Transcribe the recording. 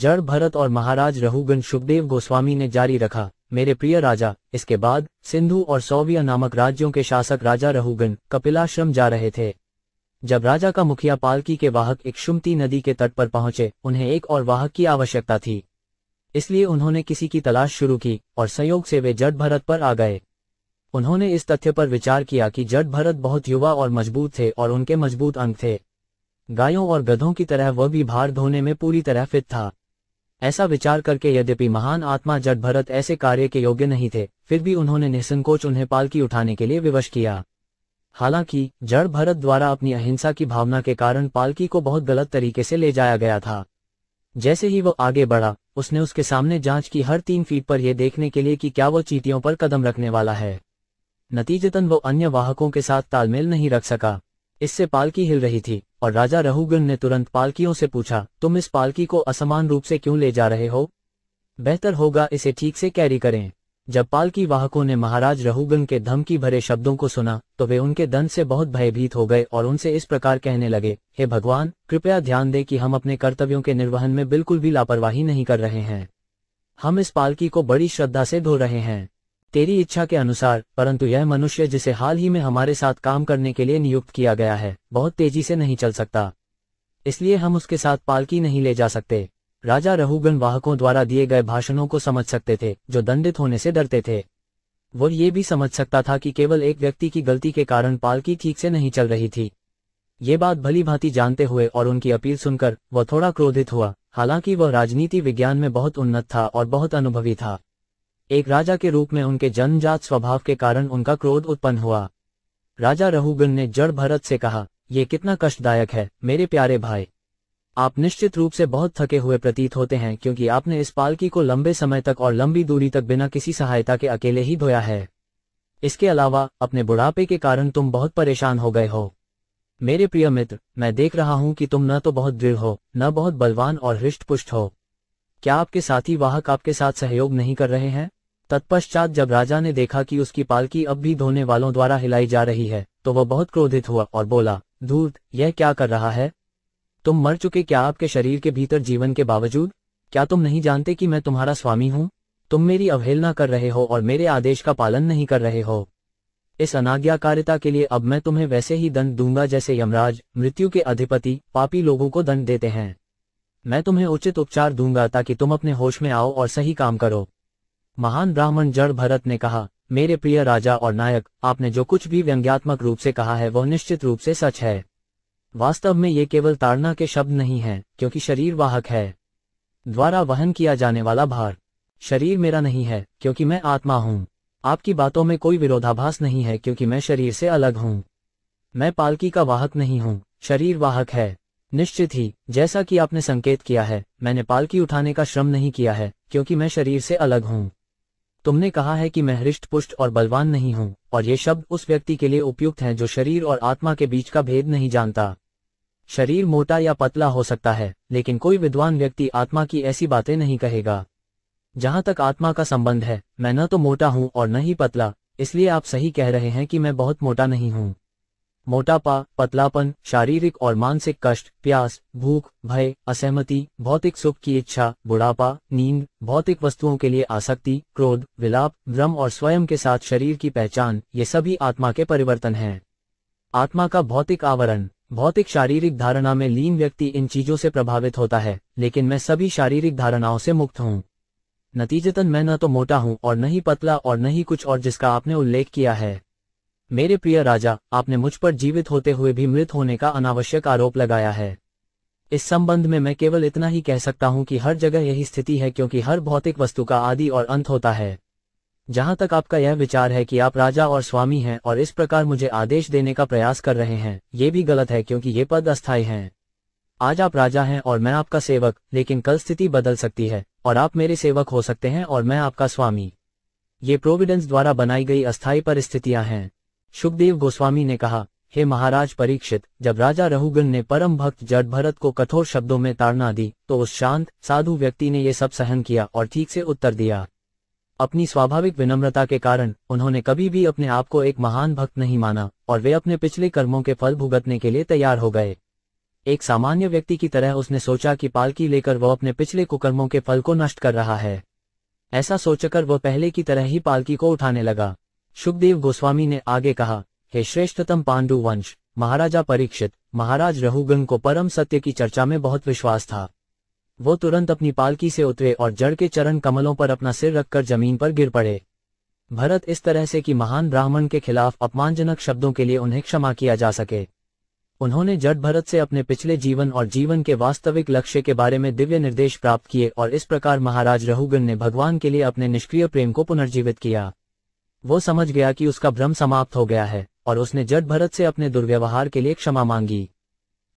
जड़ भरत और महाराज रहुगन शुभदेव गोस्वामी ने जारी रखा मेरे प्रिय राजा इसके बाद सिंधु और सौविया नामक राज्यों के शासक राजा रहुगन कपिलाश्रम जा रहे थे जब राजा का मुखिया पालकी के वाहक शुमती नदी के तट पर पहुंचे उन्हें एक और वाहक की आवश्यकता थी इसलिए उन्होंने किसी की तलाश शुरू की और संयोग से वे जड़ भरत पर आ गए उन्होंने इस तथ्य पर विचार किया कि जड़ भरत बहुत युवा और मजबूत थे और उनके मजबूत अंग थे गायों और गधों की तरह वह भी भार धोने में पूरी तरह फिट था ऐसा विचार करके यद्यपि महान आत्मा जट भरत ऐसे कार्य के योग्य नहीं थे फिर भी उन्होंने निसंकोच उन्हें पालकी उठाने के लिए विवश किया हालांकि जड़ भरत द्वारा अपनी अहिंसा की भावना के कारण पालकी को बहुत गलत तरीके से ले जाया गया था जैसे ही वो आगे बढ़ा उसने उसके सामने जांच की हर तीन फीट पर यह देखने के लिए कि क्या वो चीटियों पर कदम रखने वाला है नतीजतन वो अन्य वाहकों के साथ तालमेल नहीं रख सका इससे पालकी हिल रही थी और राजा रहुगन ने तुरंत पालकियों से पूछा तुम इस पालकी को असमान रूप से क्यों ले जा रहे हो बेहतर होगा इसे ठीक से कैरी करें जब पालकी वाहकों ने महाराज रहुगन के धमकी भरे शब्दों को सुना तो वे उनके दंत से बहुत भयभीत हो गए और उनसे इस प्रकार कहने लगे हे भगवान कृपया ध्यान दें कि हम अपने कर्तव्यों के निर्वहन में बिल्कुल भी लापरवाही नहीं कर रहे हैं हम इस पालकी को बड़ी श्रद्धा से धो रहे हैं तेरी इच्छा के अनुसार परंतु यह मनुष्य जिसे हाल ही में हमारे साथ काम करने के लिए नियुक्त किया गया है बहुत तेजी से नहीं चल सकता इसलिए हम उसके साथ पालकी नहीं ले जा सकते राजा रहुगन वाहकों द्वारा दिए गए भाषणों को समझ सकते थे जो दंडित होने से डरते थे वो ये भी समझ सकता था कि केवल एक व्यक्ति की गलती के कारण पालकी ठीक से नहीं चल रही थी ये बात भली भांति जानते हुए और उनकी अपील सुनकर वह थोड़ा क्रोधित हुआ हालांकि वह राजनीति विज्ञान में बहुत उन्नत था और बहुत अनुभवी था एक राजा के रूप में उनके जन्मजात स्वभाव के कारण उनका क्रोध उत्पन्न हुआ राजा रहुगन ने जड़ भरत से कहा ये कितना कष्टदायक है मेरे प्यारे भाई आप निश्चित रूप से बहुत थके हुए प्रतीत होते हैं क्योंकि आपने इस पालकी को लंबे समय तक और लंबी दूरी तक बिना किसी सहायता के अकेले ही धोया है इसके अलावा अपने बुढ़ापे के कारण तुम बहुत परेशान हो गए हो मेरे प्रिय मित्र मैं देख रहा हूं कि तुम न तो बहुत दृढ़ हो न बहुत बलवान और हृष्ट हो क्या आपके साथी वाहक आपके साथ सहयोग नहीं कर रहे हैं तत्पश्चात जब राजा ने देखा कि उसकी पालकी अब भी धोने वालों द्वारा हिलाई जा रही है तो वह बहुत क्रोधित हुआ और बोला धूत यह क्या कर रहा है तुम मर चुके क्या आपके शरीर के भीतर जीवन के बावजूद क्या तुम नहीं जानते कि मैं तुम्हारा स्वामी हूँ तुम मेरी अवहेलना कर रहे हो और मेरे आदेश का पालन नहीं कर रहे हो इस अनाज्ञाकारिता के लिए अब मैं तुम्हें वैसे ही दंड दूंगा जैसे यमराज मृत्यु के अधिपति पापी लोगों को दंड देते हैं मैं तुम्हें उचित उपचार दूंगा ताकि तुम अपने होश में आओ और सही काम करो महान ब्राह्मण जड़ भरत ने कहा मेरे प्रिय राजा और नायक आपने जो कुछ भी व्यंग्यात्मक रूप से कहा है वह निश्चित रूप से सच है वास्तव में ये केवल ताड़ना के शब्द नहीं है क्योंकि शरीर वाहक है द्वारा वहन किया जाने वाला भार शरीर मेरा नहीं है क्योंकि मैं आत्मा हूँ आपकी बातों में कोई विरोधाभास नहीं है क्योंकि मैं शरीर से अलग हूँ मैं पालकी का वाहक नहीं हूँ शरीर वाहक है निश्चित ही जैसा कि आपने संकेत किया है मैं नेपाल की उठाने का श्रम नहीं किया है क्योंकि मैं शरीर से अलग हूँ तुमने कहा है कि मैं हृष्ट पुष्ट और बलवान नहीं हूँ और ये शब्द उस व्यक्ति के लिए उपयुक्त हैं जो शरीर और आत्मा के बीच का भेद नहीं जानता शरीर मोटा या पतला हो सकता है लेकिन कोई विद्वान व्यक्ति आत्मा की ऐसी बातें नहीं कहेगा जहां तक आत्मा का संबंध है मैं न तो मोटा हूँ और न ही पतला इसलिए आप सही कह रहे हैं कि मैं बहुत मोटा नहीं हूँ मोटापा पतलापन शारीरिक और मानसिक कष्ट प्यास भूख भय असहमति भौतिक सुख की इच्छा बुढ़ापा नींद भौतिक वस्तुओं के लिए आसक्ति क्रोध विलाप भ्रम और स्वयं के साथ शरीर की पहचान ये सभी आत्मा के परिवर्तन हैं आत्मा का भौतिक आवरण भौतिक शारीरिक धारणा में लीन व्यक्ति इन चीजों से प्रभावित होता है लेकिन मैं सभी शारीरिक धारणाओं से मुक्त हूँ नतीजतन मैं न तो मोटा हूँ और न ही पतला और न ही कुछ और जिसका आपने उल्लेख किया है मेरे प्रिय राजा आपने मुझ पर जीवित होते हुए भी मृत होने का अनावश्यक आरोप लगाया है इस संबंध में मैं केवल इतना ही कह सकता हूं कि हर जगह यही स्थिति है क्योंकि हर भौतिक वस्तु का आदि और अंत होता है जहां तक आपका यह विचार है कि आप राजा और स्वामी हैं और इस प्रकार मुझे आदेश देने का प्रयास कर रहे हैं ये भी गलत है क्योंकि ये पद अस्थायी हैं आज आप राजा हैं और मैं आपका सेवक लेकिन कल स्थिति बदल सकती है और आप मेरे सेवक हो सकते हैं और मैं आपका स्वामी ये प्रोविडेंस द्वारा बनाई गई अस्थायी परिस्थितियां हैं सुखदेव गोस्वामी ने कहा हे महाराज परीक्षित जब राजा रहुगन ने परम भक्त जड भरत को कठोर शब्दों में ताड़ना दी तो उस शांत साधु व्यक्ति ने ये सब सहन किया और ठीक से उत्तर दिया अपनी स्वाभाविक विनम्रता के कारण उन्होंने कभी भी अपने आप को एक महान भक्त नहीं माना और वे अपने पिछले कर्मों के फल भुगतने के लिए तैयार हो गए एक सामान्य व्यक्ति की तरह उसने सोचा कि पालकी लेकर वह अपने पिछले कुकर्मों के फल को नष्ट कर रहा है ऐसा सोचकर वह पहले की तरह ही पालकी को उठाने लगा शुभदेव गोस्वामी ने आगे कहा हे श्रेष्ठतम पांडु वंश महाराजा परीक्षित महाराज रहुगन को परम सत्य की चर्चा में बहुत विश्वास था वो तुरंत अपनी पालकी से उतरे और जड़ के चरण कमलों पर अपना सिर रखकर जमीन पर गिर पड़े भरत इस तरह से कि महान ब्राह्मण के खिलाफ अपमानजनक शब्दों के लिए उन्हें क्षमा किया जा सके उन्होंने जट भरत से अपने पिछले जीवन और जीवन के वास्तविक लक्ष्य के बारे में दिव्य निर्देश प्राप्त किए और इस प्रकार महाराज रहुगन ने भगवान के लिए अपने निष्क्रिय प्रेम को पुनर्जीवित किया वो समझ गया कि उसका भ्रम समाप्त हो गया है और उसने जट भरत से अपने दुर्व्यवहार के लिए क्षमा मांगी